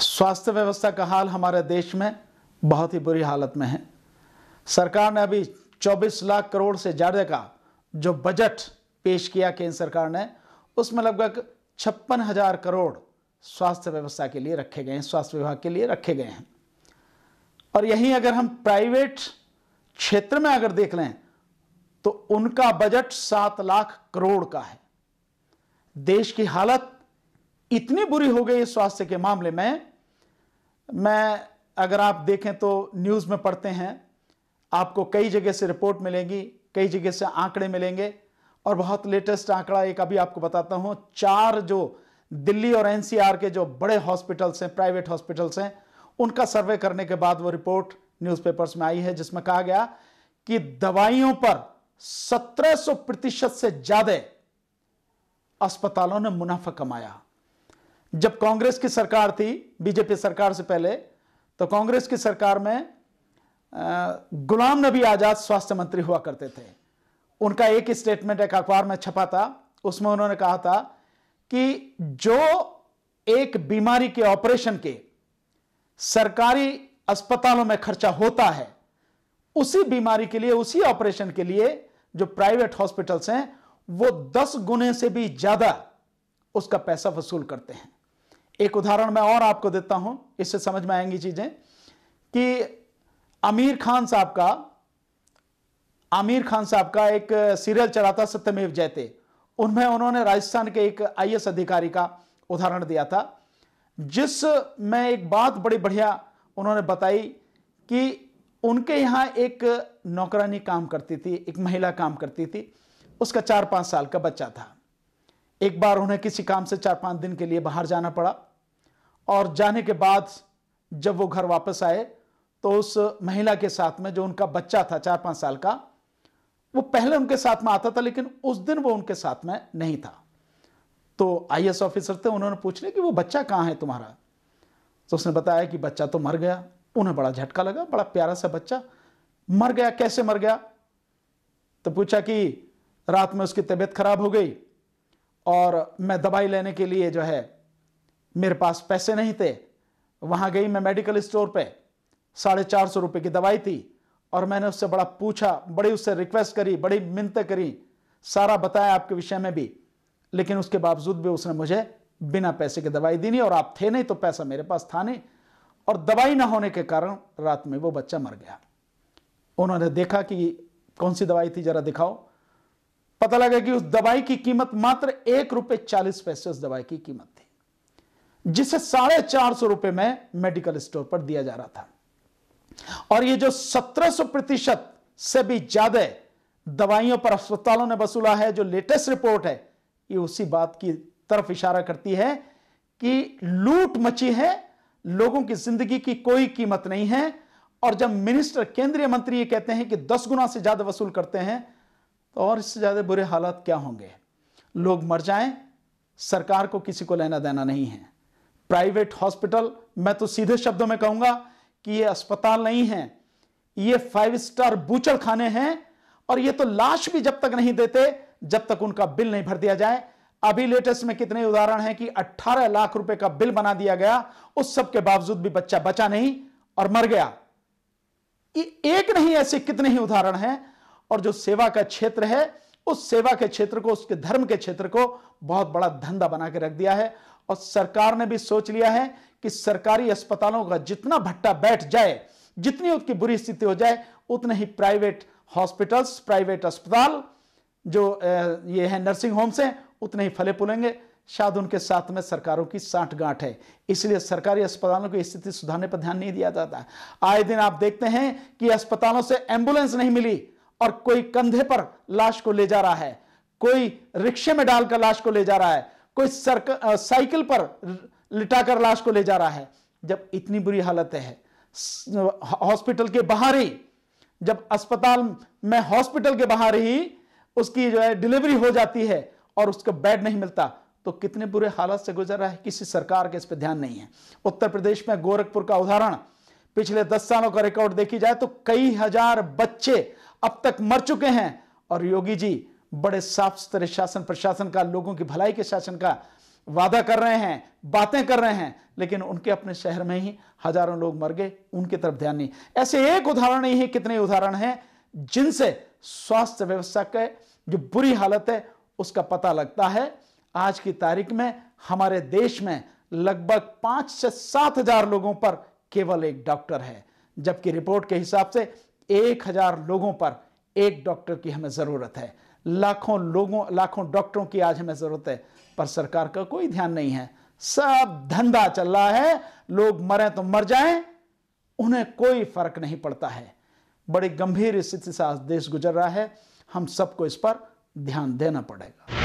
स्वास्थ्य व्यवस्था का हाल हमारे देश में बहुत ही बुरी हालत में है सरकार ने अभी 24 लाख करोड़ से ज़्यादा का जो बजट पेश किया केंद्र सरकार ने उसमें लगभग छप्पन हज़ार करोड़ स्वास्थ्य व्यवस्था के लिए रखे गए हैं स्वास्थ्य विभाग के लिए रखे गए हैं और यहीं अगर हम प्राइवेट क्षेत्र में अगर देख लें तो उनका बजट सात लाख करोड़ का है देश की हालत इतनी बुरी हो गई स्वास्थ्य के मामले में मैं अगर आप देखें तो न्यूज़ में पढ़ते हैं आपको कई जगह से रिपोर्ट मिलेगी कई जगह से आंकड़े मिलेंगे और बहुत लेटेस्ट आंकड़ा एक अभी आपको बताता हूँ चार जो दिल्ली और एनसीआर के जो बड़े हॉस्पिटल्स हैं प्राइवेट हॉस्पिटल्स हैं उनका सर्वे करने के बाद वो रिपोर्ट न्यूज़पेपर्स में आई है जिसमें कहा गया कि दवाइयों पर 1700 प्रतिशत से ज्यादा अस्पतालों ने मुनाफा कमाया जब कांग्रेस की सरकार थी बीजेपी सरकार से पहले तो कांग्रेस की सरकार में गुलाम नबी आज़ाद स्वास्थ्य मंत्री हुआ करते थे उनका एक स्टेटमेंट एक अखबार में छपा था उसमें उन्होंने कहा था कि जो एक बीमारी के ऑपरेशन के सरकारी अस्पतालों में खर्चा होता है उसी बीमारी के लिए उसी ऑपरेशन के लिए जो प्राइवेट हॉस्पिटल्स हैं वो दस गुने से भी ज़्यादा उसका पैसा वसूल करते हैं एक उदाहरण मैं और आपको देता हूं इससे समझ में आएंगी चीजें कि आमिर खान साहब का आमिर खान साहब का एक सीरियल चला था सत्यमेव जयते उनमें उन्होंने राजस्थान के एक आईएएस अधिकारी का उदाहरण दिया था जिस में एक बात बड़ी बढ़िया उन्होंने बताई कि उनके यहां एक नौकरानी काम करती थी एक महिला काम करती थी उसका चार पांच साल का बच्चा था एक बार उन्हें किसी काम से चार पांच दिन के लिए बाहर जाना पड़ा और जाने के बाद जब वो घर वापस आए तो उस महिला के साथ में जो उनका बच्चा था चार पांच साल का वो पहले उनके साथ में आता था लेकिन उस दिन वो उनके साथ में नहीं था तो आई ऑफिसर थे उन्होंने पूछ लिया कि वो बच्चा कहाँ है तुम्हारा तो उसने बताया कि बच्चा तो मर गया उन्हें बड़ा झटका लगा बड़ा प्यारा सा बच्चा मर गया कैसे मर गया तो पूछा कि रात में उसकी तबीयत खराब हो गई और मैं दवाई लेने के लिए जो है मेरे पास पैसे नहीं थे वहां गई मैं मेडिकल स्टोर पे साढ़े चार सौ रुपये की दवाई थी और मैंने उससे बड़ा पूछा बड़ी उससे रिक्वेस्ट करी बड़ी मिन्नत करी सारा बताया आपके विषय में भी लेकिन उसके बावजूद भी उसने मुझे बिना पैसे की दवाई दी नहीं और आप थे नहीं तो पैसा मेरे पास था नहीं और दवाई ना होने के कारण रात में वो बच्चा मर गया उन्होंने देखा कि कौन सी दवाई थी जरा दिखाओ पता लगा कि उस दवाई की कीमत मात्र एक रुपये चालीस पैसे उस दवाई की कीमत जिसे साढ़े चार सौ रुपए में मेडिकल स्टोर पर दिया जा रहा था और ये जो सत्रह सौ प्रतिशत से भी ज्यादा दवाइयों पर अस्पतालों ने वसूला है जो लेटेस्ट रिपोर्ट है ये उसी बात की तरफ इशारा करती है कि लूट मची है लोगों की जिंदगी की कोई कीमत नहीं है और जब मिनिस्टर केंद्रीय मंत्री ये कहते हैं कि दस गुना से ज्यादा वसूल करते हैं तो और इससे ज्यादा बुरे हालात क्या होंगे लोग मर जाएं सरकार को किसी को लेना देना नहीं है प्राइवेट हॉस्पिटल मैं तो सीधे शब्दों में कहूंगा कि ये अस्पताल नहीं है ये फाइव स्टार बूचड़ खाने हैं और ये तो लाश भी जब तक नहीं देते जब तक उनका बिल नहीं भर दिया जाए अभी लेटेस्ट में कितने उदाहरण हैं कि 18 लाख रुपए का बिल बना दिया गया उस सब के बावजूद भी बच्चा बचा नहीं और मर गया एक नहीं ऐसे कितने ही उदाहरण हैं और जो सेवा का क्षेत्र है उस सेवा के क्षेत्र को उसके धर्म के क्षेत्र को बहुत बड़ा धंधा बना के रख दिया है और सरकार ने भी सोच लिया है कि सरकारी अस्पतालों का जितना भट्टा बैठ जाए जितनी उसकी बुरी स्थिति हो जाए उतने ही प्राइवेट हॉस्पिटल्स प्राइवेट अस्पताल जो ये है नर्सिंग होम्स हैं उतने ही फले फूलेंगे शायद उनके साथ में सरकारों की साठ गांठ है इसलिए सरकारी अस्पतालों की स्थिति सुधारने पर ध्यान नहीं दिया जाता आए दिन आप देखते हैं कि अस्पतालों से एम्बुलेंस नहीं मिली और कोई कंधे पर लाश को ले जा रहा है कोई रिक्शे में डालकर लाश को ले जा रहा है कोई सर्क साइकिल पर लिटाकर लाश को ले जा रहा है जब इतनी बुरी हालत है हॉस्पिटल के बाहर ही जब अस्पताल में हॉस्पिटल के बाहर ही उसकी जो है डिलीवरी हो जाती है और उसका बेड नहीं मिलता तो कितने बुरे हालत से गुजर रहा है किसी सरकार के इस पर ध्यान नहीं है उत्तर प्रदेश में गोरखपुर का उदाहरण पिछले दस सालों का रिकॉर्ड देखी जाए तो कई हजार बच्चे अब तक मर चुके हैं और योगी जी बड़े साफ सुथरे शासन प्रशासन का लोगों की भलाई के शासन का वादा कर रहे हैं बातें कर रहे हैं लेकिन उनके अपने शहर में ही हजारों लोग मर गए उनके तरफ ध्यान नहीं ऐसे एक उदाहरण ही है कितने उदाहरण हैं जिनसे स्वास्थ्य व्यवस्था के जो बुरी हालत है उसका पता लगता है आज की तारीख में हमारे देश में लगभग पांच से सात हजार लोगों पर केवल एक डॉक्टर है जबकि रिपोर्ट के हिसाब से एक हजार लोगों पर एक डॉक्टर की हमें जरूरत है लाखों लोगों लाखों डॉक्टरों की आज हमें ज़रूरत है पर सरकार का कोई ध्यान नहीं है सब धंधा चल रहा है लोग मरे तो मर जाएं उन्हें कोई फर्क नहीं पड़ता है बड़ी गंभीर स्थिति से आज देश गुजर रहा है हम सबको इस पर ध्यान देना पड़ेगा